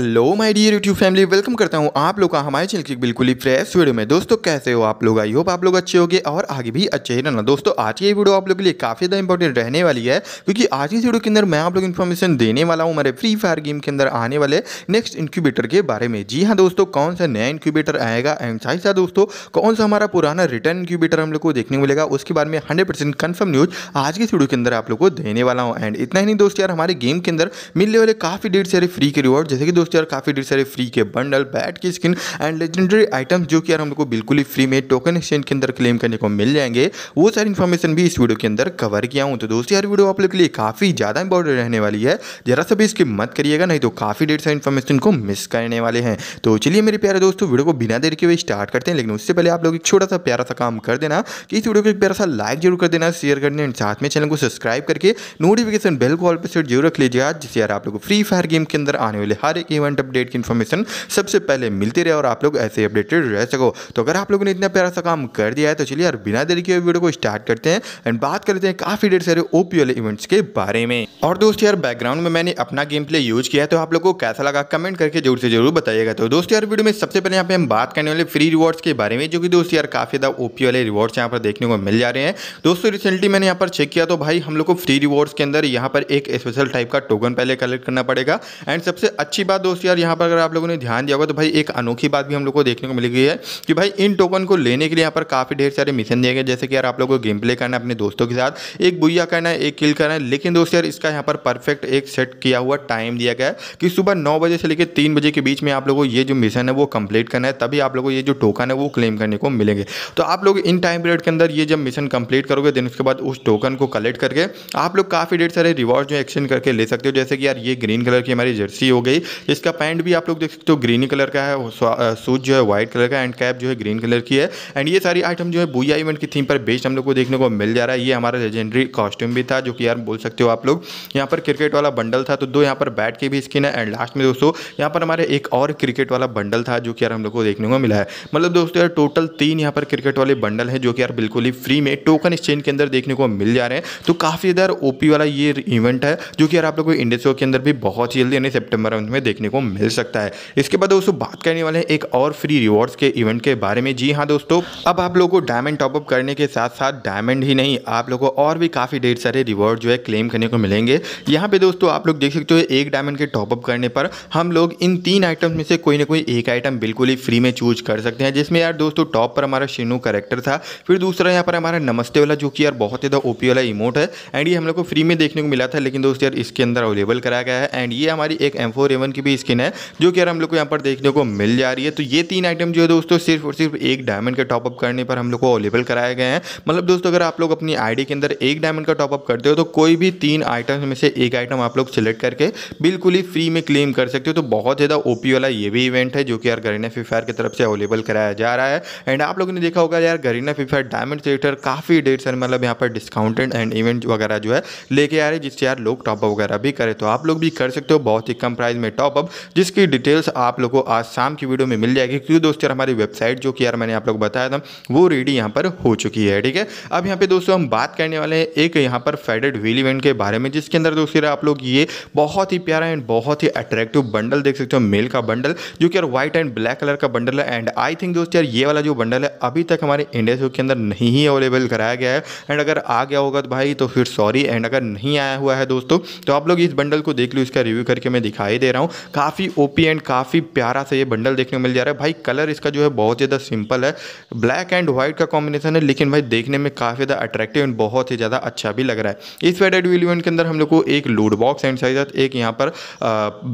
hello my dear YouTube family welcome करता हूँ आप लोग का हमारे चैनल की बिल्कुल ही फ्रेश वीडियो में दोस्तों कैसे हो आप लोग आई होप आप लोग अच्छे होंगे और आगे भी अच्छे ही रहना दोस्तों आज की वीडियो आप लोग के लिए काफ़ी ज़्यादा इंपॉर्टेंट रहने वाली है क्योंकि आज की वीडियो के अंदर मैं आप लोग इन्फॉर्मेशन देने वाला हूँ हमारे फ्री फायर गेम के अंदर आने वाले नेक्स्ट इंक्यूबेटर के बारे में जी हाँ दोस्तों कौन सा नया इंक्यूबेटर आएगा एंड साथ साथ दोस्तों कौन सा हमारा पुराना रिटर्न इंक्यूबेटर हम लोग को देखने को मिलेगा उसके बारे में हंड्रेड कन्फर्म न्यूज़ आज की वीडियो के अंदर आप लोग को देने वाला हूँ एंड इतना ही नहीं दोस्त यार हमारे गेम के अंदर मिलने वाले काफ़ी डेढ़ सारे फ्री के रिवॉर्ड जैसे कि दोस्तों स्ट्रक्चर काफ़ी ढेर सारे फ्री के बंडल बैट की स्किन एंड लेजेंडरी आइटम्स जो कि यार हम लोग को बिल्कुल ही फ्री में टोकन एक्सचेंज के अंदर क्लेम करने को मिल जाएंगे वो सारी इन्फॉर्मेशन भी इस वीडियो के अंदर कवर किया हूँ तो दोस्तों यार वीडियो आप लोग के लिए काफ़ी ज़्यादा इंपॉर्टेंट रहने वाली है जरा सा भी इसकी मत करिएगा नहीं तो काफ़ी ढेर सारी इन्फॉर्मेशन को मिस करने वाले हैं तो चलिए मेरे प्यारे दोस्तों वीडियो को बिना देर के वे स्टार्ट करते हैं लेकिन उससे पहले आप लोग एक छोटा सा प्यारा सा काम कर देना कि इस वीडियो को एक प्यारा सा लाइक जरूर कर देना शेयर कर देना एंड साथ में चैनल को सब्सक्राइब करके नोटिफिकेशन बेल को ऑल पर सेट जरूर रख लीजिएगा जिससे यार आप लोग फ्री फायर गेम के अंदर आने वाले हर एक की इवेंट अपडेट की इन्फॉर्मेशन सबसे पहले मिलती रहे और आप लोग ऐसे अपडेटेड रह सको तो अगर आप लोगों ने इतना प्यारा सा काम कर दिया है तो चलिए यार बिना देरी के वीडियो को स्टार्ट करते हैं एंड बात करते हैं काफ़ी ढेर सारे ओपी वाले इवेंट्स के बारे में और दोस्तों यार बैकग्राउंड में मैंने अपना गेम प्ले यूज किया है तो आप लोग को कैसा लगा कमेंट करके जरूर से जरूर बताइएगा तो दोस्तों यार वीडियो में सबसे पहले यहाँ पे हम बात करने वाले फ्री रिवॉर्ड्स के बारे में जो कि दोस्तों यार काफ़ी ज़्यादा ओपी वाले रिवॉर्ड्स यहाँ पर देखने को मिल जा रहे हैं दोस्तों रिसेंटली मैंने यहाँ पर चेक किया तो भाई हम लोग को फ्री रिवॉर्ड्स के अंदर यहाँ पर एक स्पेशल टाइप का टोकन पहले कलेक्ट करना पड़ेगा एंड सबसे अच्छी बात बाद दोस्त यार यहाँ पर अगर आप लोगों ने ध्यान दिया होगा तो भाई एक अनोखी बात भी हम लोग को देखने को मिल गई है कि भाई इन टोकन को लेने के लिए यहाँ पर काफ़ी ढेर सारे मिशन दिए गए जैसे कि यार आप लोगों को गेम प्ले करना है अपने दोस्तों के साथ एक बुइया करना है एक किल करना है लेकिन दोस्त यार इसका यहाँ पर परफेक्ट एक सेट किया हुआ टाइम दिया गया है कि सुबह नौ बजे से लेकर तीन बजे के बीच में आप लोगों को ये जो मिशन है वो कंप्लीट करना है तभी आप लोगों को ये जो टोकन है वो क्लेम करने को मिलेंगे तो आप लोग इन टाइम पीरियड के अंदर ये जब मिशन कंप्लीट करोगे दिन उसके बाद उस टोकन को कलेक्ट करके आप लोग काफ़ी ढेर सारे रिवॉर्ड जो एक्सचेंज करके ले सकते हो जैसे कि यार ये ग्रीन कलर की हमारी जर्सी हो गई इसका पैंट भी आप लोग देख सकते हो ग्रीन कलर का है सूज जो है व्हाइट कलर का एंड कैप जो है ग्रीन कलर की है एंड ये सारी आइटम जो है बुया इवेंट की थीम पर बेस्ट हम लोग को देखने को मिल जा रहा है ये हमारा लेजेंडरी कॉस्ट्यूम भी था जो कि यार बोल सकते हो आप लोग यहाँ पर क्रिकेट वाला बंडल था तो दो यहाँ पर बैट के भी स्किन है एंड लास्ट में दोस्तों यहाँ पर हमारे एक और क्रिकेट वाला बंडल था जो कि यार हम लोग को देखने को मिला है मतलब दोस्तों यार टोटल तीन यहाँ पर क्रिकेट वाले बंडल हैं जो कि यार बिल्कुल ही फ्री में टोकन एक्सचेंज के अंदर देखने को मिल जा रहे हैं तो काफ़ी ज़्यादा ओपी वाला ये इवेंट है जो कि यार आप लोग को इंडस्ट्री के अंदर भी बहुत ही जल्दी यानी सेप्टेम्बर में देखने देखने को मिल सकता है इसके बाद दोस्तों बात करने वाले हैं एक और फ्री रिवॉर्ड्स के इवेंट के बारे में जी हाँ दोस्तों अब आप लोगों को डायमंड टॉपअप करने के साथ साथ डायमंड ही नहीं आप लोगों को और भी काफ़ी ढेर सारे रिवॉर्ड जो है क्लेम करने को मिलेंगे यहाँ पे दोस्तों आप लोग देख सकते हो एक डायमंड के टॉपअप करने पर हम लोग इन तीन आइटम्स में से कोई ना कोई एक आइटम बिल्कुल ही फ्री में चूज कर सकते हैं जिसमें यार दोस्तों टॉप पर हमारा शिनू करेक्टर था फिर दूसरा यहाँ पर हमारा नमस्ते वाला जो कि यार बहुत ज़्यादा ओपी वाला इमोट है एंड ये हम लोग को फ्री में देखने को मिला था लेकिन दोस्तों यार इसके अंदर अवेलेबल कराया गया है एंड ये हमारी एक एम फोर की भी स्किन है जो कि हम लोग को यहाँ पर देखने को मिल जा रही है तो ये तीन आइटम जो है दोस्तों सिर्फ और सिर्फ एक डायमंड का टॉपअप करने पर हम लोग को अवेलेबल कराए गए हैं मतलब दोस्तों अगर आप लोग अपनी आईडी के अंदर एक डायमंड का टॉपअप करते हो तो कोई भी तीन आइटम्स में से एक आइटम आप लोग सिलेक्ट करके बिल्कुल ही फ्री में क्लेम कर सकते हो तो बहुत ज़्यादा ओपी वाला ये भी इवेंट है जो कि यार गरीना फ्री फायर की तरफ से अवेलेबल कराया जा रहा है एंड आप लोगों ने देखा होगा यार Garena free fire diamond sector काफ़ी डेट सर मतलब यहाँ पर डिस्काउंटेड एंड इवेंट वगैरह जो है लेके आ रहे जिससे यार लोग टॉपअप वगैरह भी करें तो आप लोग भी कर सकते हो बहुत ही कम प्राइस में टॉपअप टॉपअप जिसकी डिटेल्स आप लोग को आज शाम की वीडियो में मिल जाएगी क्योंकि दोस्तों यार हमारी वेबसाइट जो कि यार मैंने आप लोग बताया था वो रेडी यहाँ पर हो चुकी है ठीक है अब यहाँ पे दोस्तों हम बात करने वाले हैं एक यहाँ पर फेडेड व्हील इवेंट के बारे में जिसके अंदर दोस्तों आप लोग ये बहुत ही प्यारा एंड बहुत ही अट्रैक्टिव बंडल देख सकते हो मेल का बंडल जो कि यार व्हाइट एंड ब्लैक कलर का बंडल है एंड आई थिंक दोस्तों यार ये वाला जो बंडल है अभी तक हमारे इंडिया के अंदर नहीं ही अवेलेबल कराया गया है एंड अगर आ गया होगा तो भाई तो फिर सॉरी एंड अगर नहीं आया हुआ है दोस्तों तो आप लोग इस बंडल को देख लो इसका रिव्यू करके मैं दिखाई दे रहा हूँ काफ़ी ओपी एंड काफ़ी प्यारा सा ये बंडल देखने को मिल जा रहा है भाई कलर इसका जो है बहुत ज़्यादा सिंपल है ब्लैक एंड व्हाइट का कॉम्बिनेशन है लेकिन भाई देखने में काफ़ी ज़्यादा अट्रैक्टिव एंड बहुत ही ज़्यादा अच्छा भी लग रहा है इस वेडेड इवेंट के अंदर हम लोग को एक लूड बॉक्स एंड साइज एक यहाँ पर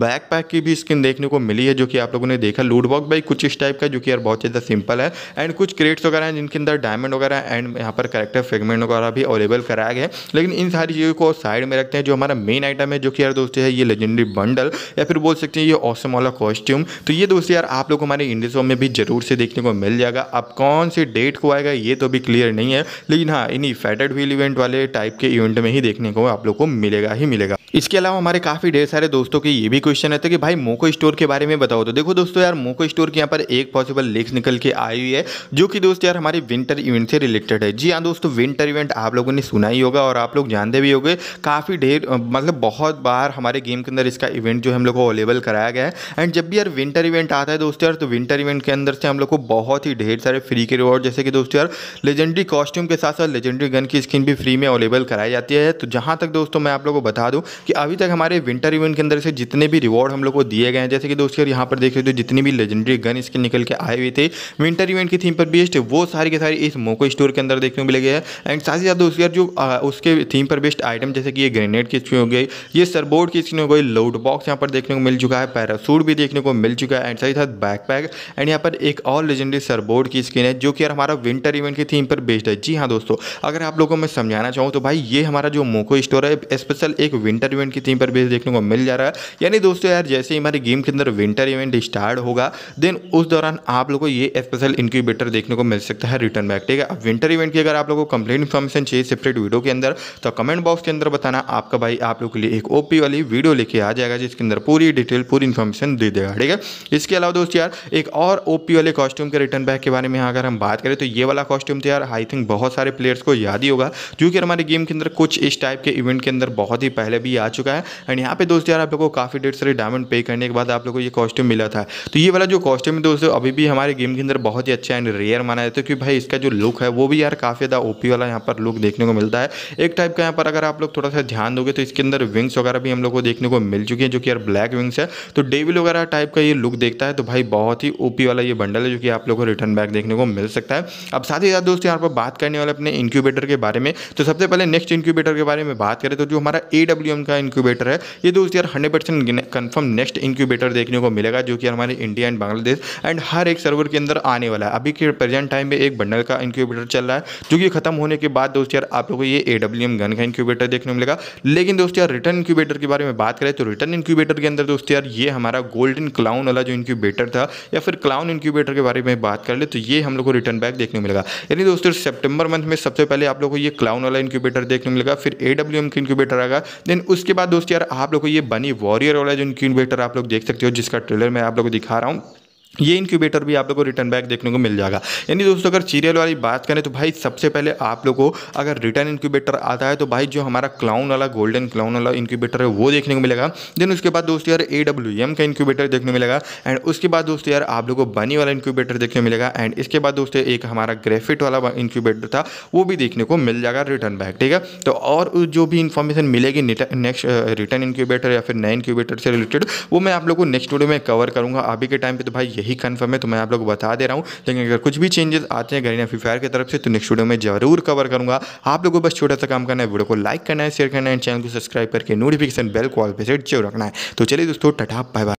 बैक पैक की भी स्किन देखने को मिली है जो कि आप लोगों ने देखा लूड बॉक्स भाई कुछ इस टाइप का जो कि यार बहुत ज़्यादा सिंपल है एंड कुछ क्रेट्स वगैरह हैं जिनके अंदर डायमंड वगैरह एंड यहाँ पर करेक्टर फेगमेंट वगैरह भी अवेलेबल कराया गया है लेकिन इन सारी चीज़ों को साइड में रखते हैं जो हमारा मेन आइटम है जो कि यार दोस्तों है ये लेजेंडरी बंडल या फिर बोल सकते सकते हैं ये ऑसम वाला कॉस्ट्यूम तो ये दोस्तों यार आप लोग हमारे इंडिया शो में भी जरूर से देखने को मिल जाएगा अब कौन से डेट को आएगा ये तो भी क्लियर नहीं है लेकिन हाँ इन्हीं फेटेड व्हील इवेंट वाले टाइप के इवेंट में ही देखने को आप लोग को मिलेगा ही मिलेगा इसके अलावा हमारे काफ़ी ढेर सारे दोस्तों के ये भी क्वेश्चन रहते कि भाई मोको स्टोर के बारे में बताओ तो देखो दोस्तों यार मोको स्टोर के यहाँ पर एक पॉसिबल लेक्स निकल के आई हुई है जो कि दोस्त यार हमारे विंटर इवेंट से रिलेटेड है जी हाँ दोस्तों विंटर इवेंट आप लोगों ने सुना ही होगा और आप लोग जानते भी हो काफ़ी ढेर मतलब बहुत बार हमारे गेम के अंदर इसका इवेंट जो हम लोग को अवेलेबल कराया गया है एंड जब भी यार विंटर इवेंट आता है दोस्तों यार तो विंटर इवेंट के अंदर से हम लोग को बहुत ही ढेर सारे फ्री के रिवॉर्ड जैसे कि दोस्तों यार लेजेंडरी कॉस्ट्यूम के साथ साथ लेजेंडरी गन की स्किन भी फ्री में अवेलेबल कराई जाती है तो जहाँ तक दोस्तों मैं आप लोग को बता दूँ कि अभी तक हमारे विंटर इवेंट के अंदर से जितने भी रिवॉर्ड हम लोग को दिए गए हैं जैसे कि दोस्तों यहाँ पर देख सकते हो जितनी भी लेजेंडरी गन इसके निकल के आए हुए थे विंटर इवेंट की थीम पर बेस्ट वो सारी के सारी इस मोको स्टोर के अंदर देखने को मिले गए हैं एंड साथ ही साथ दोस्तों यार जो उसके थीम पर बेस्ट आइटम जैसे कि ये ग्रेनेड की स्क्रीन हो गई ये सरबोर्ड की स्क्रीन हो गई लोड बॉक्स यहाँ पर देखने को मिल चुका है पैरासूट भी देखने को मिल चुका है एंड साथ ही साथ बैकपैक एंड यहाँ पर एक और लेजेंडरी सरबोर्ड की स्क्रीन है जो कि यार हमारा विंटर इवेंट की थीम पर बेस्ड है जी हाँ दोस्तों अगर आप लोगों को मैं समझाना चाहूँ तो भाई ये हमारा जो मोको स्टोर है स्पेशल एक विंटर विंटर इवेंट की थीम पर बेस देखने को मिल जा रहा है यानी दोस्तों यार जैसे ही हमारे गेम के अंदर विंटर इवेंट स्टार्ट होगा देन उस दौरान आप लोगों को ये स्पेशल इंक्यूबेटर देखने को मिल सकता है रिटर्न बैक ठीक है अब विंटर इवेंट की अगर आप लोगों को कंप्लीट इन्फॉर्मेशन चाहिए सेपरेट वीडियो के अंदर तो कमेंट बॉक्स के अंदर बताना आपका भाई आप लोग के लिए एक ओपी वाली वीडियो लेके आ जाएगा जिसके अंदर पूरी डिटेल पूरी इन्फॉर्मेशन दे देगा ठीक है इसके अलावा दोस्तों यार एक और ओपी वाले कॉस्ट्यूम के रिटर्न बैक के बारे में अगर हम बात करें तो ये वाला कॉस्ट्यूम तो यार आई थिंक बहुत सारे प्लेयर्स को याद ही होगा क्योंकि हमारे गेम के अंदर कुछ इस टाइप के इवेंट के अंदर बहुत ही पहले भी ये आ चुका है एंड यहाँ पे दोस्तों यार आप लोगों को काफ़ी ढेर सारे डायमंड पे करने के बाद आप लोगों को ये कॉस्ट्यूम मिला था तो ये वाला जो कॉस्ट्यूम है दोस्तों अभी भी हमारे गेम के अंदर बहुत ही अच्छा एंड रेयर माना जाता है क्योंकि भाई इसका जो लुक है वो भी यार काफ़ी ज़्यादा ओपी वाला यहाँ पर लुक देखने को मिलता है एक टाइप का यहाँ पर अगर आप लोग थोड़ा सा ध्यान दोगे तो इसके अंदर विंग्स वगैरह भी हम लोग को देखने को मिल चुकी है जो कि यार ब्लैक विंग्स है तो डेविल वगैरह टाइप का ये लुक देखता है तो भाई बहुत ही ओपी वाला ये बंडल है जो कि आप लोग को रिटर्न बैक देखने को मिल सकता है अब साथ ही साथ दोस्तों यहाँ पर बात करने वाले अपने इंक्यूबेटर के बारे में तो सबसे पहले नेक्स्ट इंक्यूबेटर के बारे में बात करें तो जो हमारा ए का इंक्यूबेटर है ये दोस्त यार hundred percent confirm next incubator देखने को मिलेगा जो कि हमारे इंडिया एंड बांग्लादेश एंड हर एक सर्वर के अंदर आने वाला है अभी के प्रेजेंट टाइम में एक बंडल का इंक्यूबेटर चल रहा है जो कि खत्म होने के बाद दोस्त यार आप लोगों को ये ए डब्ल्यू एम गन का इंक्यूबेटर देखने को मिलेगा लेकिन दोस्त यार रिटर्न इंक्यूबेटर के बारे में बात करें तो रिटर्न इंक्यूबेटर के अंदर दोस्त यार ये हमारा गोल्डन क्लाउन वाला जो इंक्यूबेटर था या फिर क्लाउन इंक्यूबेटर के बारे में बात कर ले तो ये हम लोग को रिटर्न बैक देखने को मिलेगा यानी दोस्तों सेप्टेम्बर मंथ में सबसे पहले आप लोग को ये क्लाउन वाला इंक्यूबेटर देखने को मिलेगा फिर ए डब्ल्यू एम का इंक्यूबेटर आएगा देन उसके बाद दोस्त यार आप लोग को ये बनी वॉरियर वाला जो इनक्यूबेटर आप लोग देख सकते हो जिसका ट्रेलर मैं आप लोग को दिखा रहा हूँ ये इंक्यूबेटर भी आप लोग को रिटर्न बैक देखने को मिल जाएगा यानी दोस्तों अगर सीरियल वाली बात करें तो भाई सबसे पहले आप लोगों को अगर रिटर्न इंक्यूबेटर आता है तो भाई जो हमारा क्लाउन वाला गोल्डन क्लाउन वाला इंक्यूबेटर है वो देखने को मिलेगा देन उसके बाद दोस्तों यार ए डब्ल्यू एम का इंक्यूबेटर देखने को मिलेगा एंड उसके बाद दोस्तों यार आप लोग को बनी वाला इंक्यूबेटर देखने को मिलेगा एंड इसके बाद दोस्तों एक हमारा ग्रेफिट वाला इंक्यूबेटर था वो भी देखने को मिल जाएगा रिटर्न बैक ठीक है तो और जो भी इन्फॉर्मेशन मिलेगी नेक्स्ट रिटर्न इंक्यूबेटर या फिर नए इंक्यूबेटर से रिलेटेड वो मैं आप लोग को नेक्स्ट वीडियो में कवर करूँगा अभी के टाइम पर तो भाई ही कन्फर्म है तो मैं आप लोग को बता दे रहा हूँ लेकिन अगर कुछ भी चेंजेस आते हैं गरीना फ्री फायर की तरफ से तो नेक्स्ट वीडियो में जरूर कवर करूँगा आप लोगों को बस छोटा सा काम करना है वीडियो को लाइक करना है शेयर करना है चैनल को सब्सक्राइब करके नोटिफिकेशन बेल को ऑल पे सेट जरूर रखना है तो चलिए दोस्तों टटा बाय बाय